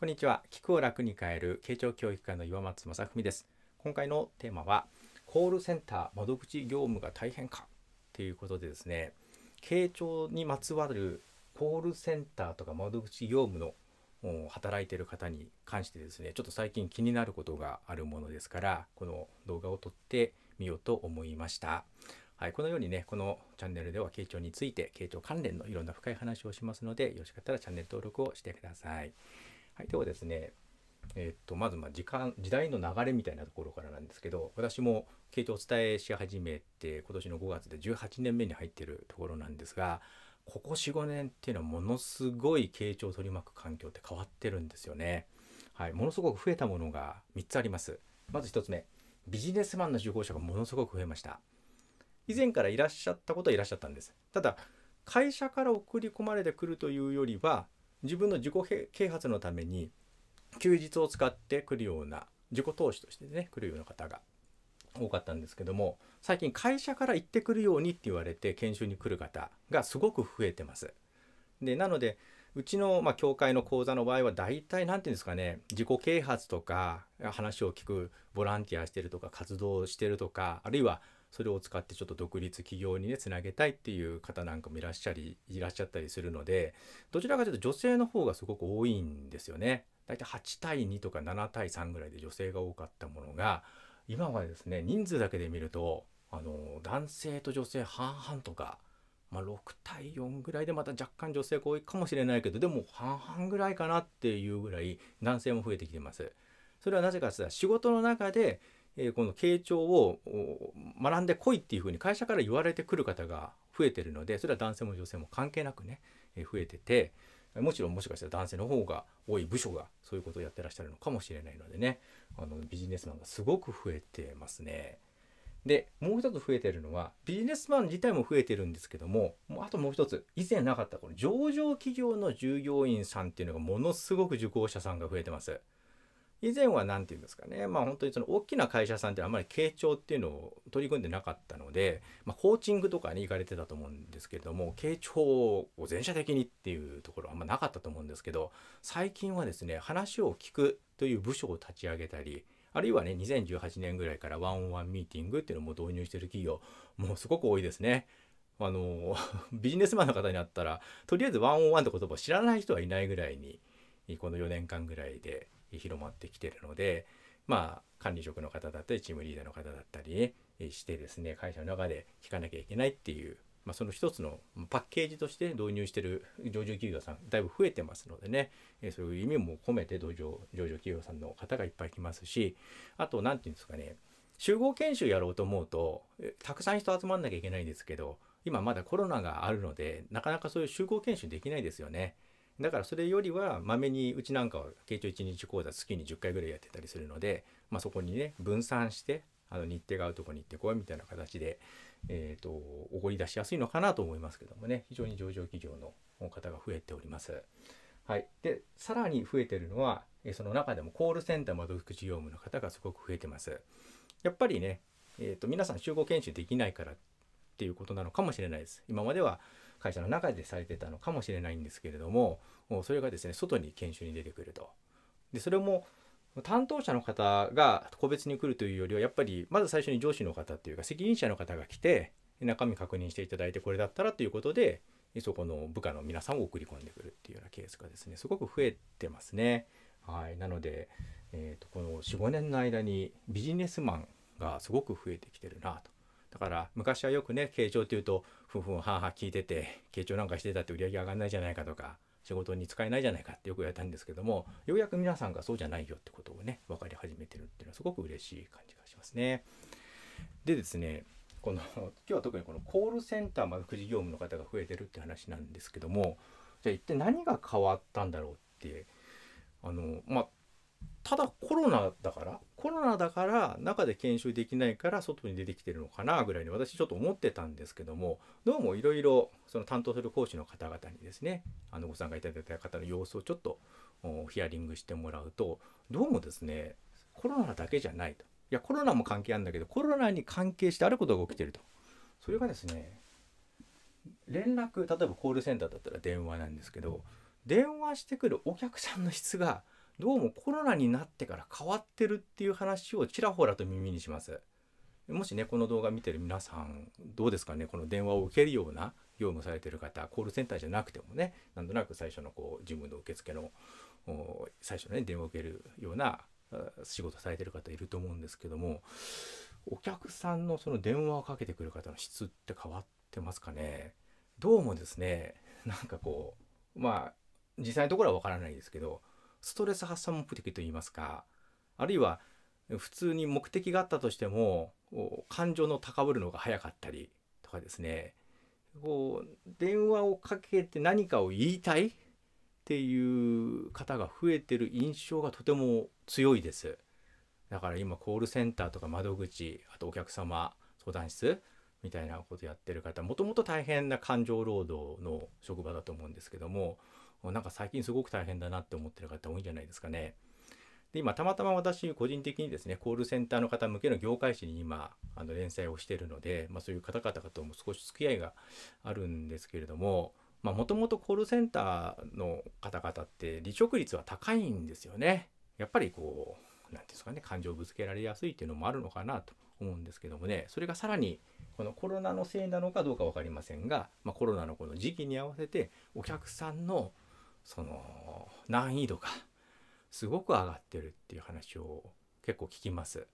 こんにちは。聞くを楽に変える、慶長教育会の岩松正文です。今回のテーマは、コールセンター窓口業務が大変かということでですね、慶長にまつわるコールセンターとか窓口業務の働いている方に関してですね、ちょっと最近気になることがあるものですから、この動画を撮ってみようと思いました。はい、このようにね、このチャンネルでは慶長について、慶長関連のいろんな深い話をしますので、よろしかったらチャンネル登録をしてください。はい、ではですね、えっと、まずま時間時代の流れみたいなところからなんですけど私も系統お伝えし始めて今年の5月で18年目に入ってるところなんですがここ45年っていうのはものすごい傾聴を取り巻く環境って変わってるんですよね。はい、ものすごく増えたものが3つあります。まず1つ目ビジネスマンの受講者がものすごく増えました。以前からいらっしゃったことはいらっしゃったんです。ただ会社から送り込まれてくるというよりは自分の自己啓発のために休日を使ってくるような自己投資としてね来るような方が多かったんですけども最近会社から行ってくるようにって言われて研修に来る方がすごく増えてます。でなのでうちの、まあ、教会の講座の場合は大体何て言うんですかね自己啓発とか話を聞くボランティアしてるとか活動してるとかあるいはそれを使ってちょっと独立企業にねつなげたいっていう方なんかもいらっしゃりいらっしゃったりするのでどちらかというと女性の方がすごく多いんですよね。大体8対2とか7対3ぐらいで女性が多かったものが今はですね人数だけで見るとあの男性と女性半々とか、まあ、6対4ぐらいでまた若干女性が多いかもしれないけどでも半々ぐらいかなっていうぐらい男性も増えてきてます。それはなぜかというと仕事の中でえこの傾聴を学んでこいっていうふうに会社から言われてくる方が増えてるのでそれは男性も女性も関係なくね、え増えててもちろんもしかしたら男性の方が多い部署がそういうことをやってらっしゃるのかもしれないのでねあのビジネスマンがすごく増えてますね。でもう一つ増えてるのはビジネスマン自体も増えてるんですけどもあともう一つ以前なかったこの上場企業の従業員さんっていうのがものすごく受講者さんが増えてます。以前は何て言うんですかねまあ本当にその大きな会社さんってあんまり傾聴っていうのを取り組んでなかったので、まあ、コーチングとかに行かれてたと思うんですけれども傾聴を全社的にっていうところはあんまなかったと思うんですけど最近はですね話を聞くという部署を立ち上げたりあるいはね2018年ぐらいからワンオンワンミーティングっていうのも導入してる企業もうすごく多いですね。あの ビジネスマンの方になったらとりあえずワンオンワンって言葉を知らない人はいないぐらいにこの4年間ぐらいで広まってきてるのでまあ管理職の方だったりチームリーダーの方だったりしてですね会社の中で聞かなきゃいけないっていう、まあ、その一つのパッケージとして導入してる上場企業さんだいぶ増えてますのでねそういう意味も込めて同場上場企業さんの方がいっぱい来ますしあと何て言うんですかね集合研修やろうと思うとたくさん人集まんなきゃいけないんですけど今まだコロナがあるのでなかなかそういう集合研修できないですよね。だからそれよりはまめにうちなんかは慶長1日講座月に10回ぐらいやってたりするので、まあ、そこにね分散してあの日程が合うとこに行ってこいみたいな形で、えーと、とおごり出しやすいのかなと思いますけどもね非常に上場企業の方が増えております。はい、でさらに増えてるのはその中でもコールセンター窓口業務の方がすごく増えてます。やっぱりね、えーと皆さん集合研修できないからっていうことなのかもしれないです。今までは会社の中でされてたのかもしれないんですけれどもそれがですね外に研修に出てくると。でそれも担当者の方が個別に来るというよりはやっぱりまず最初に上司の方っていうか責任者の方が来て中身確認していただいてこれだったらということでそこの部下の皆さんを送り込んでくるっていうようなケースがですねすごく増えてますね。はい、なので、えーと、この45年の間にビジネスマンがすごく増えてきてるなと。だから昔はよくね形状というとふんふんはあはあ聞いてて傾聴なんかしてたって売り上げ上がんないじゃないかとか仕事に使えないじゃないかってよく言われたんですけどもようやく皆さんがそうじゃないよってことをね分かり始めてるっていうのはすごく嬉しい感じがしますね。でですねこの今日は特にこのコールセンター窓口業務の方が増えてるって話なんですけどもじゃあ一体何が変わったんだろうってあのまあただコロナだからコロナだから中で研修できないから外に出てきてるのかなぐらいに私ちょっと思ってたんですけどもどうもいろいろその担当する講師の方々にですねあのご参加いただいた方の様子をちょっとヒアリングしてもらうとどうもですねコロナだけじゃないといやコロナも関係あるんだけどコロナに関係してあることが起きてるとそれがですね連絡例えばコールセンターだったら電話なんですけど電話してくるお客さんの質がどうもコロナになってから変わってるっていう話をちらほらと耳にします。もしね、この動画見てる皆さん、どうですかね、この電話を受けるような業務されてる方、コールセンターじゃなくてもね、なんとなく最初のこう、自分の受付の、最初のね、電話を受けるような仕事されてる方いると思うんですけども、お客さんのその電話をかけてくる方の質って変わってますかね。どうもですね、なんかこう、まあ、実際のところはわからないですけど、ストレス発散目的といいますかあるいは普通に目的があったとしても感情の高ぶるのが早かったりとかですねこう電話をかけて何かを言いたいっていう方が増えてる印象がとても強いです。だから今コールセンターとか窓口あとお客様相談室みたいなことやってる方もともと大変な感情労働の職場だと思うんですけどもなんか最近すごく大変だなって思ってる方多いんじゃないですかね。で今たまたま私個人的にですねコールセンターの方向けの業界誌に今あの連載をしているので、まあ、そういう方々とも少し付き合いがあるんですけれどももともとコールセンターの方々って離職率は高いんですよね。やっぱりこう何て言うんですかね感情をぶつけられやすいっていうのもあるのかなと思うんですけどもねそれがさらにこのコロナのせいなのかどうか分かりませんが、まあ、コロナのこの時期に合わせてお客さんのその難易度がすごく上がってるっていう話を結構聞きます。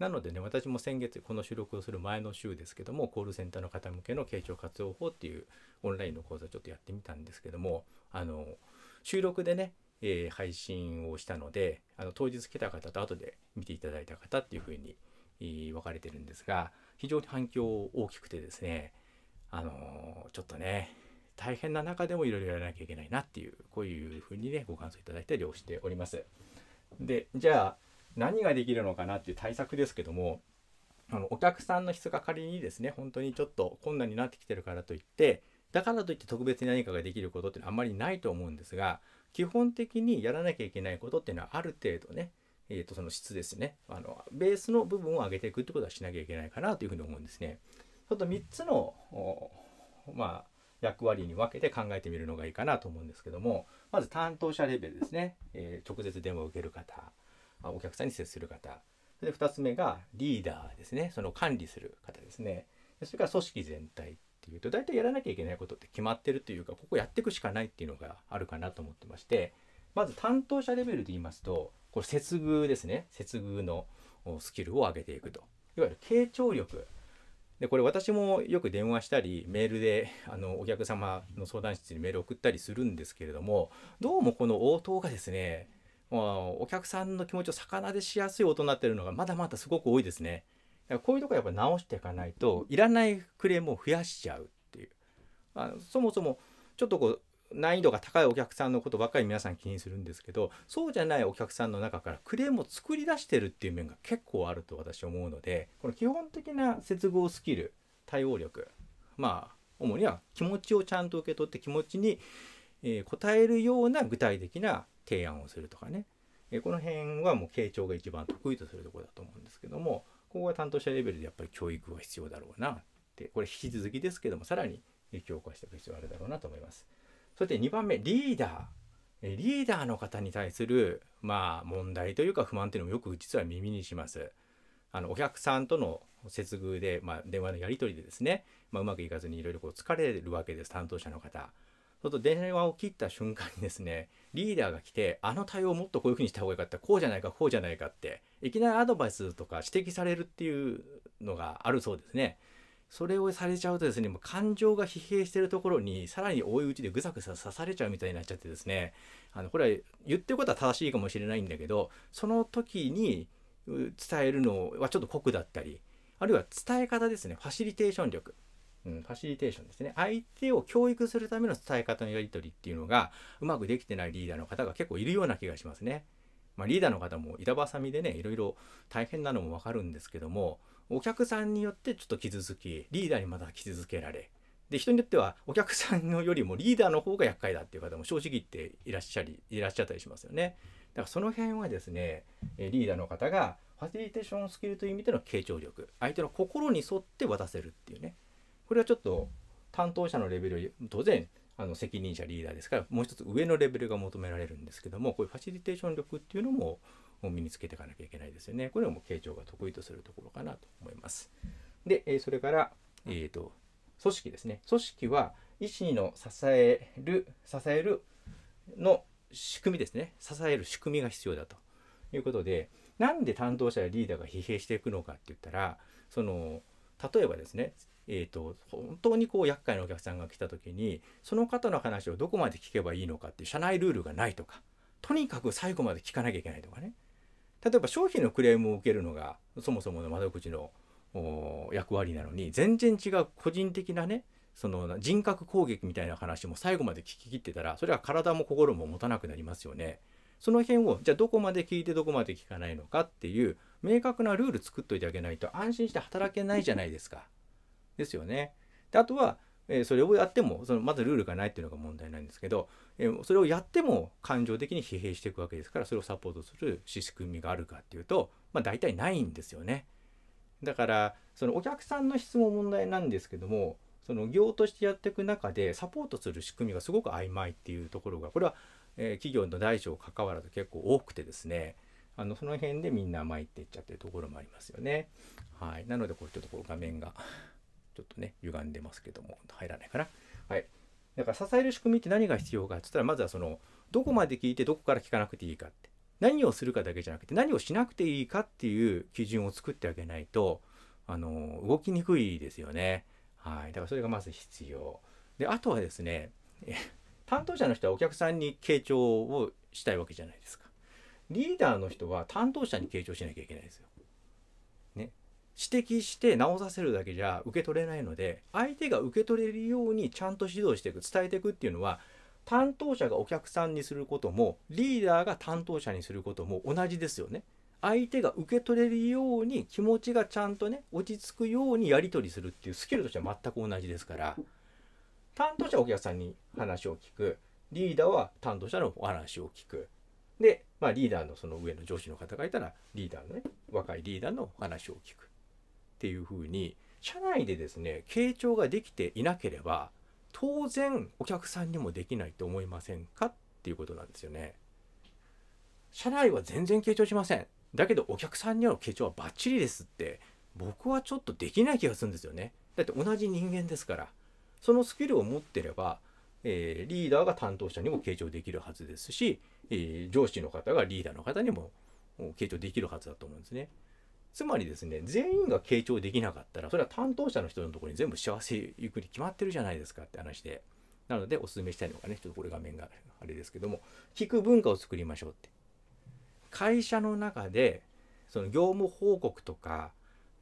なのでね私も先月この収録をする前の週ですけどもコールセンターの方向けの傾聴活用法っていうオンラインの講座ちょっとやってみたんですけどもあの収録でね、えー、配信をしたのであの当日来た方と後で見ていただいた方っていうふうに、えー、分かれてるんですが非常に反響大きくてですねあのー、ちょっとね大変な中でもいろいろやらなきゃいけないなっていうこういうふうにねご感想いただいたりをしております。でじゃあ何ができるのかなっていう対策ですけどもあのお客さんの質が仮にですね本当にちょっと困難になってきてるからといってだからといって特別に何かができることってあんまりないと思うんですが基本的にやらなきゃいけないことっていうのはある程度ねえー、とその質ですねあのベースの部分を上げていくってことはしなきゃいけないかなというふうに思うんですね。ちょっと3つのまあ役割に分けて考えてみるのがいいかなと思うんですけどもまず担当者レベルですね、えー、直接電話を受ける方お客さんに接する方それで2つ目がリーダーですねその管理する方ですねそれから組織全体っていうと大体やらなきゃいけないことって決まってるというかここやっていくしかないっていうのがあるかなと思ってましてまず担当者レベルで言いますとこれ接遇ですね接遇のスキルを上げていくといわゆる傾聴力でこれ私もよく電話したりメールであのお客様の相談室にメール送ったりするんですけれどもどうもこの応答がですねもうお客さんの気持ちを逆なでしやすい音になってるのがまだまだすごく多いですね。だからこういうとこやっぱ直していかないといらないクレームを増やしちゃうっていう。あそもそもちょっとこう難易度が高いお客さんのことばっかり皆さん気にするんですけどそうじゃないお客さんの中からクレームを作り出してるっていう面が結構あると私思うのでこの基本的な接合スキル対応力まあ主には気持ちをちゃんと受け取って気持ちに、え応えるような具体的な提案をするとかね、えこの辺はもう傾聴が一番得意とするとこだと思うんですけどもここは担当者レベルでやっぱり教育は必要だろうなってこれ引き続きですけどもさらに強化していく必要があるだろうなと思います。そして2番目リーダーリーダーの方に対するまあ問題というか不満というのもよく実は耳にします。あのお客さんとの接遇で、まあ、電話のやり取りでですね、まあ、うまくいかずにいろいろ疲れるわけです担当者の方。そと電話を切った瞬間にですねリーダーが来てあの対応をもっとこういうふうにした方がよかったこうじゃないかこうじゃないかっていきなりアドバイスとか指摘されるっていうのがあるそうですね。それをされちゃうとですね、もう感情が疲弊しているところに、さらに追い打ちでぐさぐさ刺されちゃうみたいになっちゃってですね、あのこれは言ってることは正しいかもしれないんだけど、その時に伝えるのはちょっと酷だったり、あるいは伝え方ですね、ファシリテーション力。うん、ファシリテーションですね。相手を教育するための伝え方のやり取りっていうのが、うまくできてないリーダーの方が結構いるような気がしますね。まあ、リーダーの方も板挟みでね、いろいろ大変なのもわかるんですけども、お客さんによってちょっと傷つきリーダーにまた傷つけられで人によってはお客さんのよりもリーダーの方が厄介だっていう方も正直言っていらっしゃりいらっしゃったりしますよね。だからその辺はですねリーダーの方がファシリテーションスキルという意味での傾聴力相手の心に沿って渡せるっていうねこれはちょっと担当者のレベル当然あの責任者リーダーですからもう一つ上のレベルが求められるんですけどもこういうファシリテーション力っていうのもを身につけていかなきゃいけないですよね。これも慶長が得意とするところかなと思います。で、えそれから、えーと、組織ですね。組織は医師の支える、支えるの仕組みですね。支える仕組みが必要だということで、なんで担当者やリーダーが疲弊していくのかって言ったら、その例えばですね、えーと、本当にこう厄介なお客さんが来た時にその方の話をどこまで聞けばいいのかっていう社内ルールがないとかとにかく最後まで聞かなきゃいけないとかね例えば商品のクレームを受けるのがそもそもの窓口の役割なのに全然違う個人的なねその人格攻撃みたいな話も最後まで聞き切ってたらそれは体も心も持たなくなりますよね。その辺をじゃあどこまで聞いてどこまで聞かないのかっていう明確なルール作っといてあげないと安心して働けないじゃないですか。ですよね。であとはえそれをやってもそのまずルールがないっていうのが問題なんですけど、えそれをやっても感情的に疲弊していくわけですからそれをサポートする仕組みがあるかっていうと、まあ、大体ないんですよね。だからそのお客さんの質も問題なんですけどもその業としてやっていく中でサポートする仕組みがすごく曖昧っていうところがこれは、え企業の大小関わらず結構多くてですねあのその辺でみんな参っていっちゃってるところもありますよね。はい、なのでこういったところ画面がちょっとね、歪んでますけども、入らないかな。はい。だから支える仕組みって何が必要かって言ったら、まずはその、どこまで聞いてどこから聞かなくていいかって。何をするかだけじゃなくて、何をしなくていいかっていう基準を作ってあげないと、あの、動きにくいですよね。はい。だからそれがまず必要。で、あとはですね、担当者の人はお客さんに傾聴をしたいわけじゃないですか。リーダーの人は担当者に傾聴しなきゃいけないですよ。指摘して直させるだけじゃ受け取れないので相手が受け取れるようにちゃんと指導していく伝えていくっていうのは担当者がお客さんにすることもリーダーが担当者にすることも同じですよね。相手が受け取れるように気持ちがちゃんとね落ち着くようにやり取りするっていうスキルとしては全く同じですから担当者はお客さんに話を聞くリーダーは担当者のお話を聞くで、まあ、リーダーのその上の上司の方がいたらリーダーのね若いリーダーのお話を聞くっていうふうに社内でですね傾聴ができていなければ当然お客さんにもできないと思いませんかっていうことなんですよね。社内は全然傾聴しません。だけどお客さんには傾聴はバッチリですって僕はちょっとできない気がするんですよね。だって同じ人間ですから。そのスキルを持ってれば、えー、リーダーが担当者にも傾聴できるはずですし、えー、上司の方がリーダーの方にも傾聴できるはずだと思うんですね。つまりですね全員が傾聴できなかったらそれは担当者の人のところに全部幸せゆくに決まってるじゃないですかって話でなのでお勧めしたいのがねちょっとこれ画面があれですけども聞く文化を作りましょうって会社の中でその業務報告とか、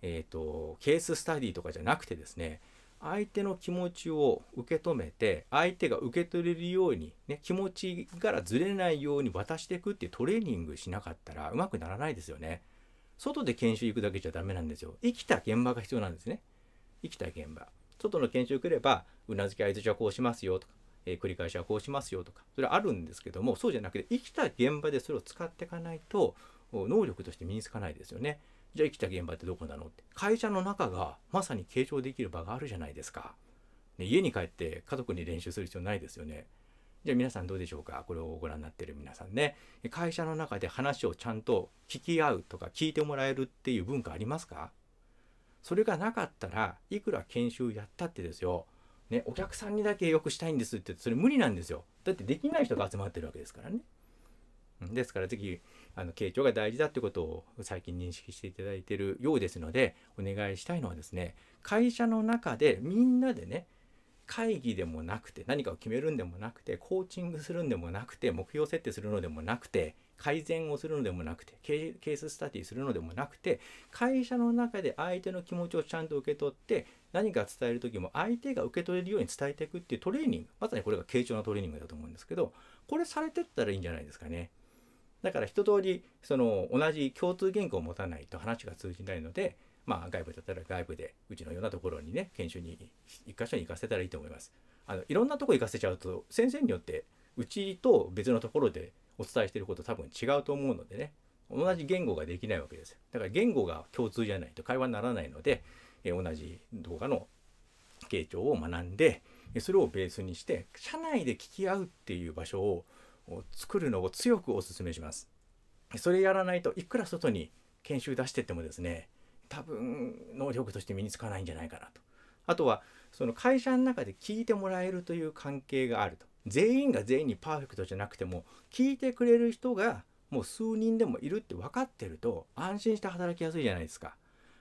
えーと、とケーススタディとかじゃなくてですね相手の気持ちを受け止めて相手が受け取れるように、ね、気持ちからずれないように渡していくっていうトレーニングしなかったらうまくならないですよね。外で研修行くだけじゃダメなんですよ生きた現場が必要なんですね生きた現場外の研修来ればうなずき合図ちはこうしますよとか、えー、繰り返しはこうしますよとかそれはあるんですけどもそうじゃなくて生きた現場でそれを使っていかないと能力として身につかないですよねじゃあ生きた現場ってどこなのって会社の中がまさに継承できる場があるじゃないですか、ね、家に帰って家族に練習する必要ないですよねじゃあ皆さんどうでしょうかこれをご覧になってる皆さんね。会社の中で話をちゃんと聞き合うとか聞いてもらえるっていう文化ありますかそれがなかったらいくら研修やったってですよ、ね、お客さんにだけ良くしたいんですってそれ無理なんですよ。だってできない人が集まってるわけですからね。ですから非あの傾聴が大事だってことを最近認識していただいているようですのでお願いしたいのはですね会社の中でみんなでね会議でもなくて何かを決めるんでもなくてコーチングするんでもなくて目標設定するのでもなくて改善をするのでもなくてケーススタディするのでもなくて会社の中で相手の気持ちをちゃんと受け取って何か伝える時も相手が受け取れるように伝えていくっていうトレーニングまさにこれが傾聴のトレーニングだと思うんですけどこれされてったらいいんじゃないですかね。だから一通りその同じ共通言語を持たないと話が通じないのでまあ、外部だったら外部で、うちのようなところにね、研修に1箇所に行かせたらいいと思います。あのいろんなとこ行かせちゃうと、先生によって、うちと別のところでお伝えしてること多分違うと思うのでね、同じ言語ができないわけです。だから言語が共通じゃないと会話にならないので、え同じ動画の傾聴を学んで、それをベースにして、社内で聞き合うっていう場所を作るのを強くお勧めします。それやらないといくら外に研修出してってもですね多分能力として身につかないんじゃないかなと。あとはその会社の中で聞いてもらえるという関係があると。全員が全員にパーフェクトじゃなくても聞いてくれる人がもう数人でもいるって分かってると安心して働きやすいじゃないですか。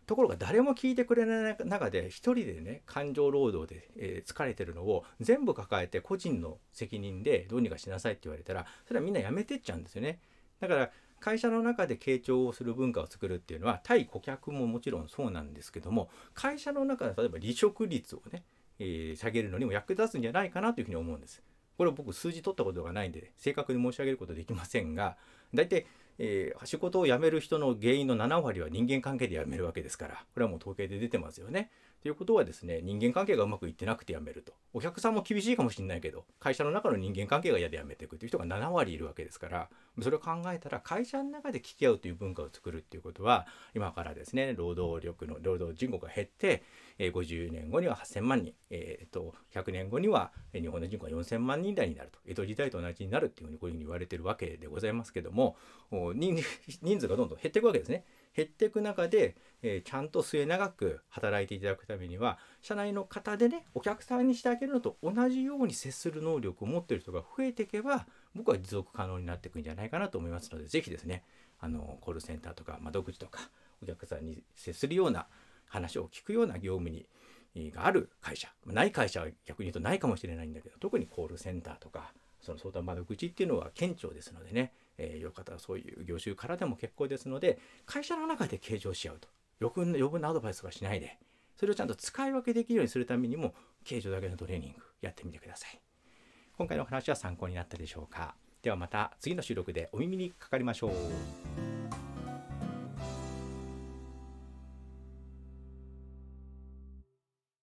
ところが誰も聞いてくれない中で一人でね感情労働で、え疲れてるのを全部抱えて個人の責任でどうにかしなさいって言われたらそれはみんなやめてっちゃうんですよね。だから会社の中で傾聴をする文化を作るっていうのは対顧客ももちろんそうなんですけども会社の中で例えば離職率をね、えー、下げるのにも役立つんじゃないかなというふうに思うんです。これ僕数字取ったことがないんで正確に申し上げることできませんが大体、えー、仕事を辞める人の原因の7割は人間関係で辞めるわけですからこれはもう統計で出てますよね。っていうことはですね人間関係がうまくいってなくて辞めるとお客さんも厳しいかもしれないけど会社の中の人間関係が嫌で辞めていくという人が7割いるわけですからそれを考えたら会社の中で聞き合うという文化を作るっていうことは今からですね労働力の労働人口が減って、えー、50年後には8,000万人、えー、と100年後には日本の人口が4,000万人台になると江戸時代と同じになるっていうふうにこういうふうに言われてるわけでございますけども人人数がどんどん減っていくわけですね。減っていく中で、えー、ちゃんと末永く働いていただくためには社内の方でねお客さんにしてあげるのと同じように接する能力を持ってる人が増えていけば僕は持続可能になっていくんじゃないかなと思いますので是非ですねあのコールセンターとか窓口とかお客さんに接するような話を聞くような業務にがある会社ない会社は逆に言うとないかもしれないんだけど特にコールセンターとかその相談窓口っていうのは顕著ですのでねえー、よかったらそういう業種からでも結構ですので会社の中で計上し合うと余分余分なアドバイスはしないでそれをちゃんと使い分けできるようにするためにも形状だけのトレーニングやってみてください今回のお話は参考になったでしょうかではまた次の収録でお耳にかかりましょう